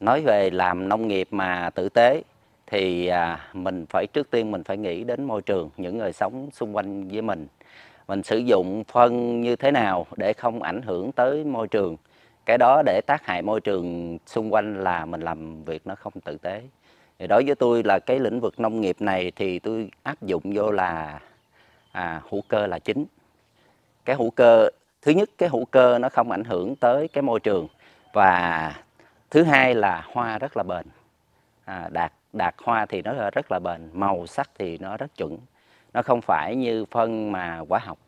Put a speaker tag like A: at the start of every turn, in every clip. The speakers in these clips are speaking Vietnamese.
A: nói về làm nông nghiệp mà tử tế thì à, mình phải trước tiên mình phải nghĩ đến môi trường những người sống xung quanh với mình mình sử dụng phân như thế nào để không ảnh hưởng tới môi trường cái đó để tác hại môi trường xung quanh là mình làm việc nó không tử tế thì đối với tôi là cái lĩnh vực nông nghiệp này thì tôi áp dụng vô là à, hữu cơ là chính cái hữu cơ thứ nhất cái hữu cơ nó không ảnh hưởng tới cái môi trường và thứ hai là hoa rất là bền à, đạt đạt hoa thì nó rất là bền màu sắc thì nó rất chuẩn nó không phải như phân mà hóa học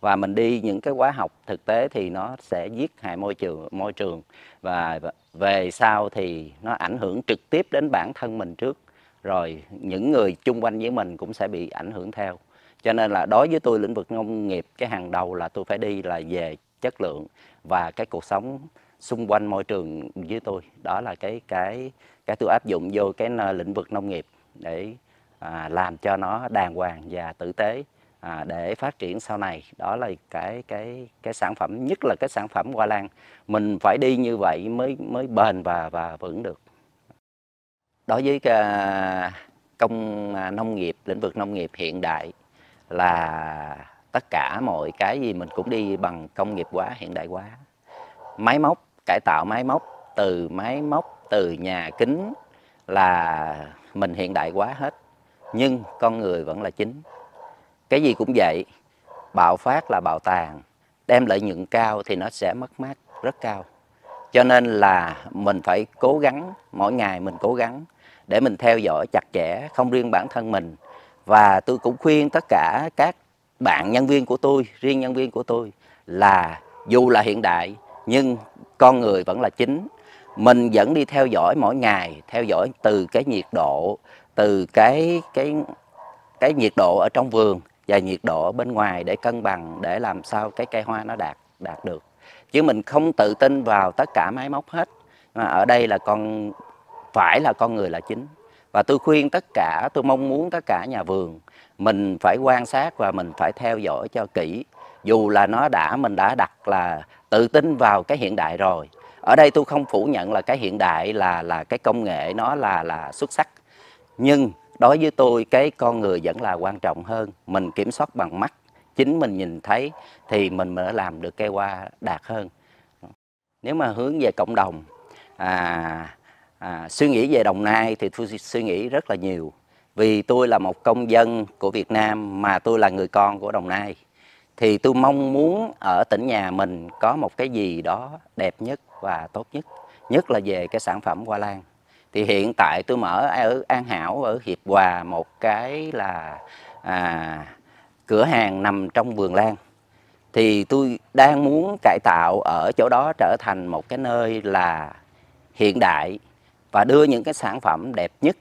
A: và mình đi những cái hóa học thực tế thì nó sẽ giết hại môi trường môi trường và về sau thì nó ảnh hưởng trực tiếp đến bản thân mình trước rồi những người chung quanh với mình cũng sẽ bị ảnh hưởng theo cho nên là đối với tôi lĩnh vực nông nghiệp cái hàng đầu là tôi phải đi là về chất lượng và cái cuộc sống xung quanh môi trường với tôi đó là cái cái cái tôi áp dụng vô cái lĩnh vực nông nghiệp để à, làm cho nó đàng hoàng và tử tế à, để phát triển sau này đó là cái cái cái sản phẩm nhất là cái sản phẩm hoa lan mình phải đi như vậy mới mới bền và và vững được đối với cái à, công à, nông nghiệp lĩnh vực nông nghiệp hiện đại là tất cả mọi cái gì mình cũng đi bằng công nghiệp hóa hiện đại hóa máy móc cải tạo máy móc từ máy móc từ nhà kính là mình hiện đại quá hết nhưng con người vẫn là chính cái gì cũng vậy bạo phát là bạo tàn đem lợi nhuận cao thì nó sẽ mất mát rất cao cho nên là mình phải cố gắng mỗi ngày mình cố gắng để mình theo dõi chặt chẽ không riêng bản thân mình và tôi cũng khuyên tất cả các bạn nhân viên của tôi riêng nhân viên của tôi là dù là hiện đại nhưng con người vẫn là chính mình vẫn đi theo dõi mỗi ngày theo dõi từ cái nhiệt độ từ cái cái cái nhiệt độ ở trong vườn và nhiệt độ bên ngoài để cân bằng để làm sao cái cây hoa nó đạt đạt được chứ mình không tự tin vào tất cả máy móc hết mà ở đây là con phải là con người là chính và tôi khuyên tất cả tôi mong muốn tất cả nhà vườn mình phải quan sát và mình phải theo dõi cho kỹ dù là nó đã mình đã đặt là tự tin vào cái hiện đại rồi ở đây tôi không phủ nhận là cái hiện đại là là cái công nghệ nó là là xuất sắc nhưng đối với tôi cái con người vẫn là quan trọng hơn mình kiểm soát bằng mắt chính mình nhìn thấy thì mình mới làm được cái qua đạt hơn nếu mà hướng về cộng đồng à, à, suy nghĩ về đồng nai thì tôi suy nghĩ rất là nhiều vì tôi là một công dân của việt nam mà tôi là người con của đồng nai thì tôi mong muốn ở tỉnh nhà mình có một cái gì đó đẹp nhất và tốt nhất nhất là về cái sản phẩm hoa lan thì hiện tại tôi mở ở An Hảo ở Hiệp Hòa một cái là à, cửa hàng nằm trong vườn lan thì tôi đang muốn cải tạo ở chỗ đó trở thành một cái nơi là hiện đại và đưa những cái sản phẩm đẹp nhất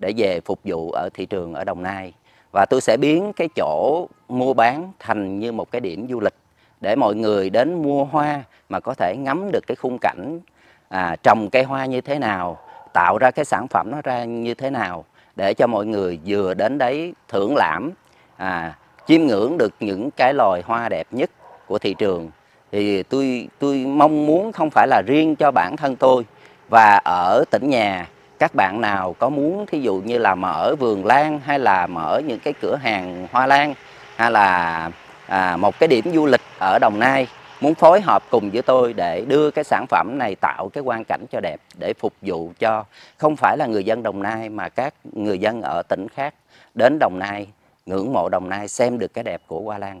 A: để về phục vụ ở thị trường ở Đồng Nai và tôi sẽ biến cái chỗ mua bán thành như một cái điểm du lịch để mọi người đến mua hoa mà có thể ngắm được cái khung cảnh à, trồng cây hoa như thế nào tạo ra cái sản phẩm nó ra như thế nào để cho mọi người vừa đến đấy thưởng lãm à, chiêm ngưỡng được những cái loài hoa đẹp nhất của thị trường thì tôi tôi mong muốn không phải là riêng cho bản thân tôi và ở tỉnh nhà các bạn nào có muốn thí dụ như là mở vườn lan hay là mở những cái cửa hàng hoa lan hay là à, một cái điểm du lịch ở Đồng Nai muốn phối hợp cùng với tôi để đưa cái sản phẩm này tạo cái quan cảnh cho đẹp để phục vụ cho không phải là người dân Đồng Nai mà các người dân ở tỉnh khác đến Đồng Nai ngưỡng mộ Đồng Nai xem được cái đẹp của hoa lan.